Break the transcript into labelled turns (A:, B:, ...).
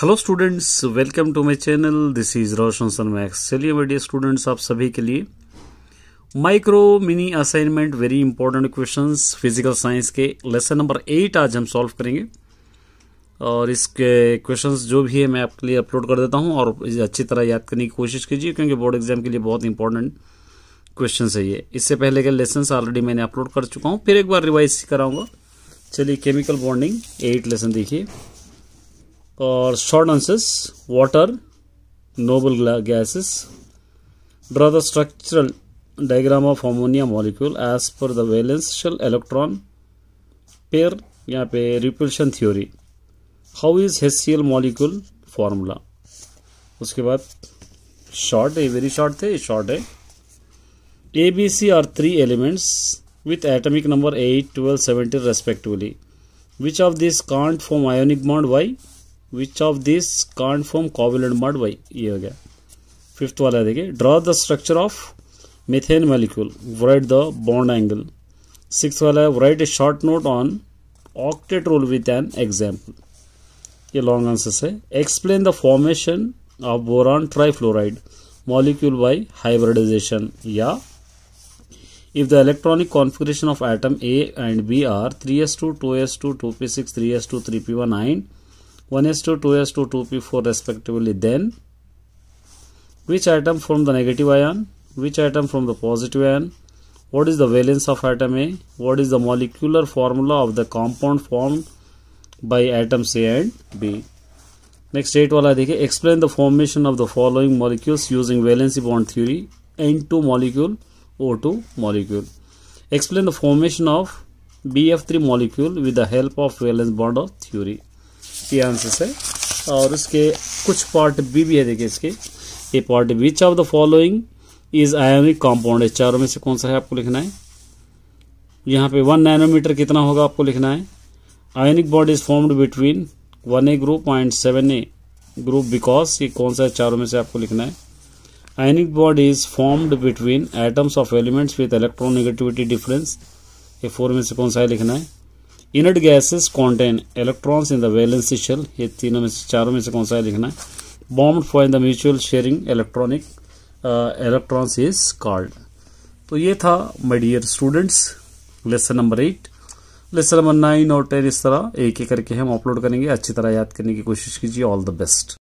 A: Hello students welcome to my channel this is Roshan sun max चलिए बढ़िया students आप सभी के लिए micro mini assignment very important questions physical science के लेसन नंबर एट आज हम सॉल्व करेंगे और इसके क्वेश्चंस जो भी है मैं आपके लिए अपलोड कर देता हूँ और अच्छी तरह याद करने की कोशिश कीजिए क्योंकि बोर्ड एग्जाम के लिए बहुत इंपॉर्टेंट क्वेश्चन है ये इससे पहले के लेसन ऑलरेडी मैंने अपलोड कर चुका हूँ फिर एक बार रिवाइज कराऊंगा चलिए केमिकल बॉन्डिंग एट लेसन देखिए और short sentences water noble gases draw the structural diagram of ammonia molecule as per the valence electron pair यहाँ पे repulsion theory how is H C L molecule formula उसके बाद short है very short थे short है A B C are three elements with atomic number eight twelve seventeen respectively which of this can't form ionic bond why which of this can't form covalent mud Y ये हो गया fifth वाला देखिए draw the structure of methane molecule write the bond angle six वाला है right a short note on octet rule with an example ये long answers है explain the formation of boron trifluoride molecule by hybridization या if the electronic configuration of A and B are three S two two S two two P six three S two three P one and 1s2, 2s2, 2p4 respectively then which atom from the negative ion, which atom from the positive ion, what is the valence of atom A, what is the molecular formula of the compound formed by atoms A and B. Next eight wala dekhe, explain the formation of the following molecules using valency bond theory N2 molecule O2 molecule. Explain the formation of BF3 molecule with the help of valence bond theory. ये answer है और इसके कुछ part B भी है देखिए इसके ये part which of the following is ionic compound चारों में से कौन सा है आपको लिखना है यहाँ पे वन नैनोमीटर कितना होगा आपको लिखना है ionic bond is formed between one A group point seven A group because ये कौन सा है चारों में से आपको लिखना है ionic bond is formed between atoms of elements with electron difference ये फोर में से कौन सा है लिखना है inert gases contain electrons in the valency shell ये तीनों में से चारों में से कौन सा है लिखना है bond for in the mutual sharing electronic electrons is called तो ये था my dear students lesson number eight lesson number nine और टेन इस तरह एक एक करके हम अपलोड करेंगे अच्छी तरह याद करने की कोशिश कीजिए ऑल द बेस्ट